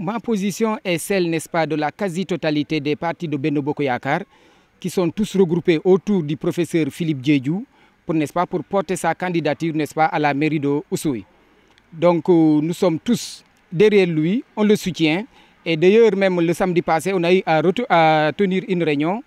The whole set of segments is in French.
ma position est celle, n'est-ce pas, de la quasi-totalité des partis de Beno qui sont tous regroupés autour du professeur Philippe Djedjou, pour, n'est-ce pas, pour porter sa candidature, n'est-ce pas, à la mairie de Oussoui. Donc euh, nous sommes tous derrière lui, on le soutient. Et d'ailleurs, même le samedi passé, on a eu à, tenir une réunion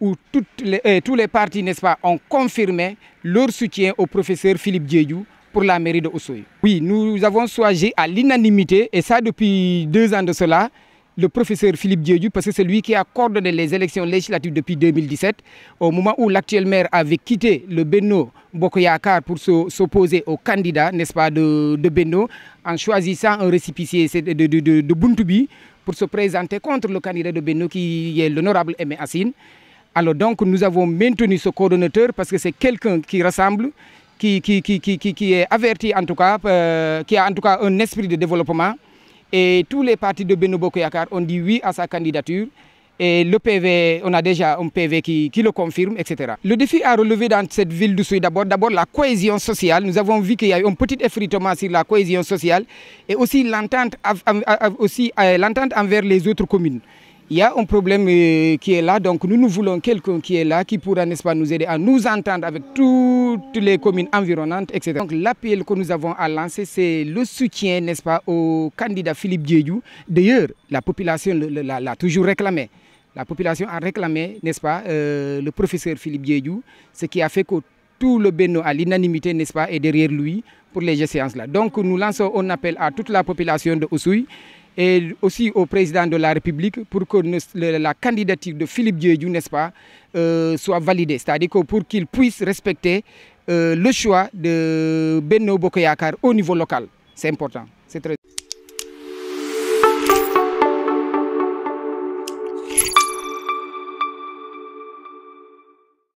où toutes les, euh, tous les partis, n'est-ce pas, ont confirmé leur soutien au professeur Philippe Djedjou pour la mairie de Ossoy. Oui, nous avons soigné à l'unanimité, et ça depuis deux ans de cela, le professeur Philippe Diodu, parce que c'est lui qui a coordonné les élections législatives depuis 2017, au moment où l'actuel maire avait quitté le Beno Bokoyakar pour s'opposer au candidat, n'est-ce pas, de, de Beno, en choisissant un récipicier de, de, de, Buntubi pour se présenter contre le candidat de Beno qui est l'honorable Aimé Assine. Alors donc, nous avons maintenu ce coordonnateur parce que c'est quelqu'un qui rassemble, qui, qui, est averti en tout cas, euh, qui a en tout cas un esprit de développement. Et tous les partis de Benobo Koyakar ont dit oui à sa candidature. Et le PV, on a déjà un PV qui, le confirme, etc. Le défi à relever dans cette ville de d'abord, d'abord la cohésion sociale. Nous avons vu qu'il y a eu un petit effritement sur la cohésion sociale et aussi l'entente, aussi euh, l'entente envers les autres communes il y a un problème euh, qui est là. Donc nous, nous voulons quelqu'un qui est là, qui pourra, n'est-ce pas, nous aider à nous entendre avec toutes les communes environnantes, etc. Donc l'appel que nous avons à lancer, c'est le soutien, n'est-ce pas, au candidat Philippe Diédiou. D'ailleurs, la population l'a toujours réclamé. La population a réclamé, n'est-ce pas, euh, le professeur Philippe Diédiou, ce qui a fait que tout le Bénin à l'unanimité, n'est-ce pas, est derrière lui pour les séances là. Donc nous lançons un appel à toute la population de Oussouy et aussi au président de la République pour que la candidature de Philippe Dieu, n'est-ce pas, euh, soit validée. C'est-à-dire pour qu'il puisse respecter euh, le choix de Benno Bokoyakar au niveau local. C'est important. C'est très